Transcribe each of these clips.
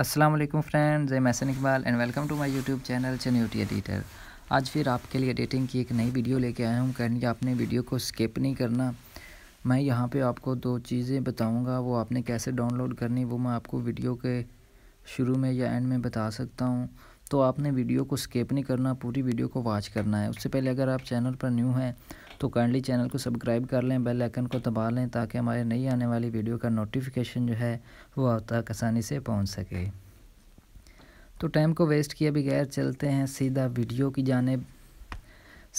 वालेकुम फ्रेंड्स जय मैसन Iqbal and welcome to my YouTube channel UT editor आज फिर आपके लिए एडिटिंग की एक नई वीडियो लेके आया हूँ कहने की आपने वीडियो को स्किप नहीं करना मैं यहाँ पे आपको दो चीज़ें बताऊँगा वो आपने कैसे डाउनलोड करनी वो मैं आपको वीडियो के शुरू में या एंड में बता सकता हूँ तो आपने वीडियो को स्किप नहीं करना पूरी वीडियो को वॉच करना है उससे पहले अगर आप चैनल पर न्यू हैं तो काइंडली चैनल को सब्सक्राइब कर लें बेल आइकन को दबा लें ताकि हमारे नई आने वाली वीडियो का नोटिफिकेशन जो है वो आप तक आसानी से पहुँच सके तो टाइम को वेस्ट किए बगैर चलते हैं सीधा वीडियो की जानब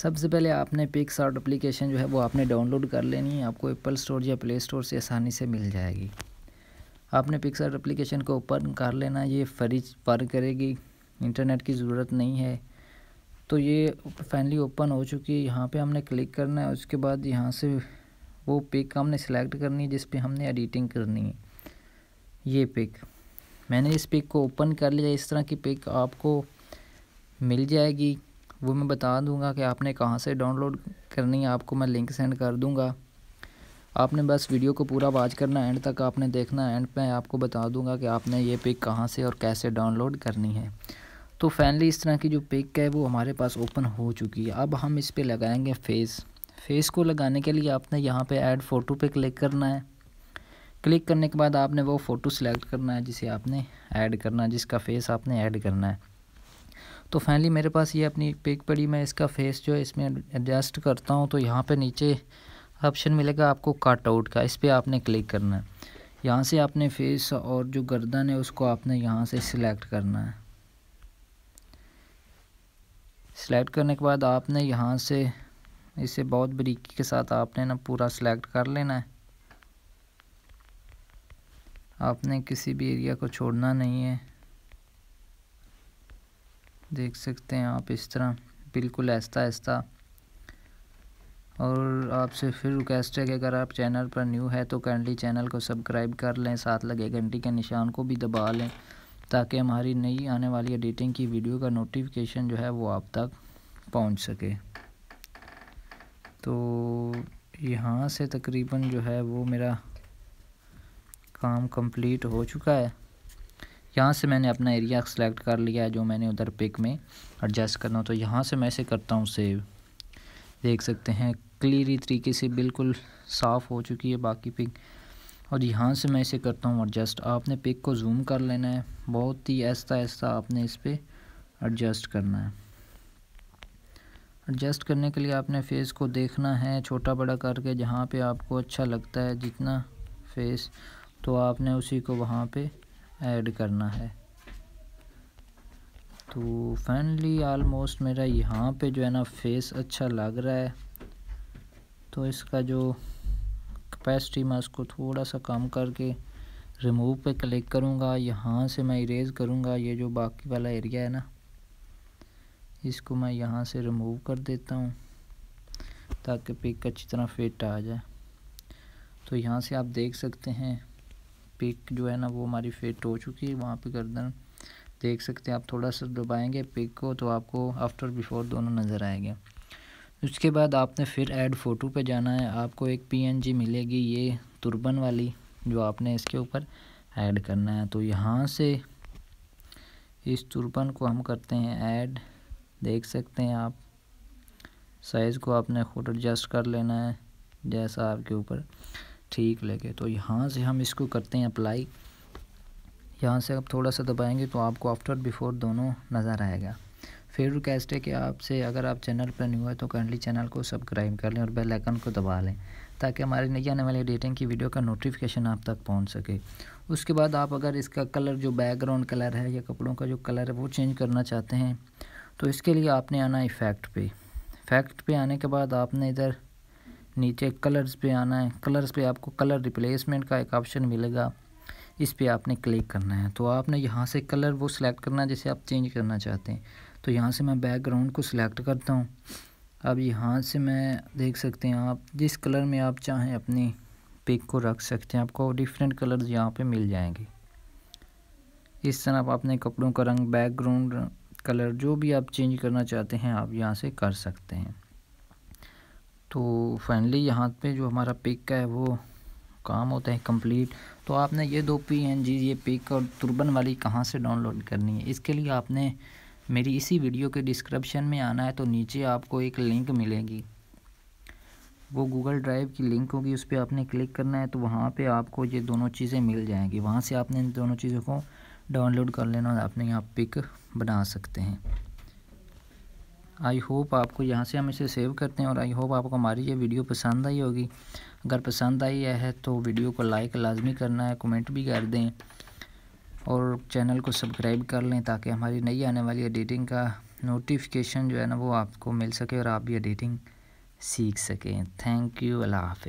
सबसे पहले आपने पिक्स आउट अप्लीकेशन जो है वो आपने डाउनलोड कर लेनी है आपको एप्पल स्टोर या प्ले स्टोर से आसानी से मिल जाएगी आपने पिक्स आउट एप्लीकेशन को ओपन कर लेना ये फ्री वर्क करेगी इंटरनेट की ज़रूरत नहीं है तो ये फाइनली ओपन हो चुकी है यहाँ पे हमने क्लिक करना है उसके बाद यहाँ से वो पिक हमने सेलेक्ट करनी है जिस पे हमने एडिटिंग करनी है ये पिक मैंने इस पिक को ओपन कर लिया इस तरह की पिक आपको मिल जाएगी वो मैं बता दूंगा कि आपने कहाँ से डाउनलोड करनी है आपको मैं लिंक सेंड कर दूंगा आपने बस वीडियो को पूरा वाच करना एंड तक आपने देखना एंड पे आपको बता दूंगा कि आपने ये पिक कहाँ से और कैसे डाउनलोड करनी है तो फाइनली इस तरह की जो पिक है वो हमारे पास ओपन हो चुकी है अब हम इस पर लगाएंगे फेस फेस को लगाने के लिए आपने यहाँ पे ऐड फ़ोटो पे क्लिक करना है क्लिक करने के बाद आपने वो फ़ोटो सेलेक्ट करना है जिसे आपने ऐड करना है जिसका फेस आपने ऐड करना है तो फाइनली मेरे पास ये अपनी पिक पड़ी मैं इसका फेस जो है इसमें एडजस्ट करता हूँ तो यहाँ पे नीचे ऑप्शन मिलेगा आपको कट आउट का इस पर आपने क्लिक करना है यहाँ से आपने फेस और जो गर्दन है उसको आपने यहाँ से सिलेक्ट करना है सिलेक्ट करने के बाद आपने यहाँ से इसे बहुत बरीकी के साथ आपने ना पूरा सिलेक्ट कर लेना है आपने किसी भी एरिया को छोड़ना नहीं है देख सकते हैं आप इस तरह बिल्कुल ऐसा ऐसा और आपसे फिर रिक्वेस्ट है कि अगर आप चैनल पर न्यू है तो काइंडली चैनल को सब्सक्राइब कर लें साथ लगे घंटी के निशान को भी दबा लें ताकि हमारी नई आने वाली एडिटिंग की वीडियो का नोटिफिकेशन जो है वो आप तक पहुंच सके तो यहाँ से तकरीबन जो है वो मेरा काम कंप्लीट हो चुका है यहाँ से मैंने अपना एरिया सेलेक्ट कर लिया है जो मैंने उधर पिक में एडजस्ट करना तो यहाँ से मैं इसे करता हूँ सेव देख सकते हैं क्लियरी तरीके से बिल्कुल साफ़ हो चुकी है बाकी पिक और यहाँ से मैं इसे करता हूँ एडजस्ट आपने पिक को जूम कर लेना है बहुत ही ऐसा ऐसा आपने इस पर एडजस्ट करना है एडजस्ट करने के लिए आपने फेस को देखना है छोटा बड़ा करके जहाँ पे आपको अच्छा लगता है जितना फेस तो आपने उसी को वहाँ पे ऐड करना है तो फाइनली आलमोस्ट मेरा यहाँ पे जो है ना फेस अच्छा लग रहा है तो इसका जो ओपेसिटी मैं उसको थोड़ा सा कम करके रिमूव पे क्लिक करूँगा यहाँ से मैं इरेज़ करूँगा ये जो बाकी वाला एरिया है ना इसको मैं यहाँ से रिमूव कर देता हूँ ताकि पिक अच्छी तरह फिट आ जाए तो यहाँ से आप देख सकते हैं पिक जो है ना वो हमारी फिट हो चुकी है वहाँ पे गर्दन देख सकते हैं आप थोड़ा सा दबाएंगे पिक को तो आपको आफ्टर बिफोर दोनों नज़र आएंगे उसके बाद आपने फिर ऐड फ़ोटो पे जाना है आपको एक पीएनजी मिलेगी ये तुर्बन वाली जो आपने इसके ऊपर ऐड करना है तो यहाँ से इस तुर्बन को हम करते हैं ऐड देख सकते हैं आप साइज़ को आपने खुद एडजस्ट कर लेना है जैसा आपके ऊपर ठीक लगे तो यहाँ से हम इसको करते हैं अप्लाई यहाँ से आप थोड़ा सा दबाएंगे तो आपको आफ्टर बिफोर दोनों नज़र आएगा फिर रिक्वेस्ट है कि आपसे अगर आप चैनल पर नहीं हुआ तो करंटली चैनल को सब्सक्राइब कर लें और बेल आइकन को दबा लें ताकि हमारे नई आने वाली डेटिंग की वीडियो का नोटिफिकेशन आप तक पहुंच सके उसके बाद आप अगर इसका कलर जो बैकग्राउंड कलर है या कपड़ों का जो कलर है वो चेंज करना चाहते हैं तो इसके लिए आपने आना इफ़ेक्ट पे इफ़ेक्ट पे आने के बाद आपने इधर नीचे कलर्स पे आना है कलर्स पे आपको कलर रिप्लेसमेंट का एक ऑप्शन मिलेगा इस पर आपने क्लिक करना है तो आपने यहाँ से कलर वो सिलेक्ट करना है जिसे आप चेंज करना चाहते हैं तो यहाँ से मैं बैकग्राउंड को सिलेक्ट करता हूँ अब यहाँ से मैं देख सकते हैं आप जिस कलर में आप चाहें अपनी पिक को रख सकते हैं आपको डिफरेंट कलर्स यहाँ पे मिल जाएंगे इस तरह आप अपने कपड़ों का रंग बैकग्राउंड कलर जो भी आप चेंज करना चाहते हैं आप यहाँ से कर सकते हैं तो फाइनली यहाँ पे जो हमारा पिक का है वो काम होता है कंप्लीट तो आपने ये दो पी एन जी ये पिक और तुरबन वाली कहाँ से डाउनलोड करनी है इसके लिए आपने मेरी इसी वीडियो के डिस्क्रिप्शन में आना है तो नीचे आपको एक लिंक मिलेगी वो गूगल ड्राइव की लिंक होगी उस पर आपने क्लिक करना है तो वहाँ पे आपको ये दोनों चीज़ें मिल जाएंगी वहाँ से आपने इन दोनों चीज़ों को डाउनलोड कर लेना और आपने यहाँ पिक बना सकते हैं आई होप आपको यहाँ से हम इसे सेव करते हैं और आई होप आपको हमारी ये वीडियो पसंद आई होगी अगर पसंद आई है तो वीडियो को लाइक लाजमी करना है कमेंट भी कर दें और चैनल को सब्सक्राइब कर लें ताकि हमारी नई आने वाली एडिटिंग का नोटिफिकेशन जो है ना वो आपको मिल सके और आप भी एडिटिंग सीख सकें थैंक यू अल्लाह हाफ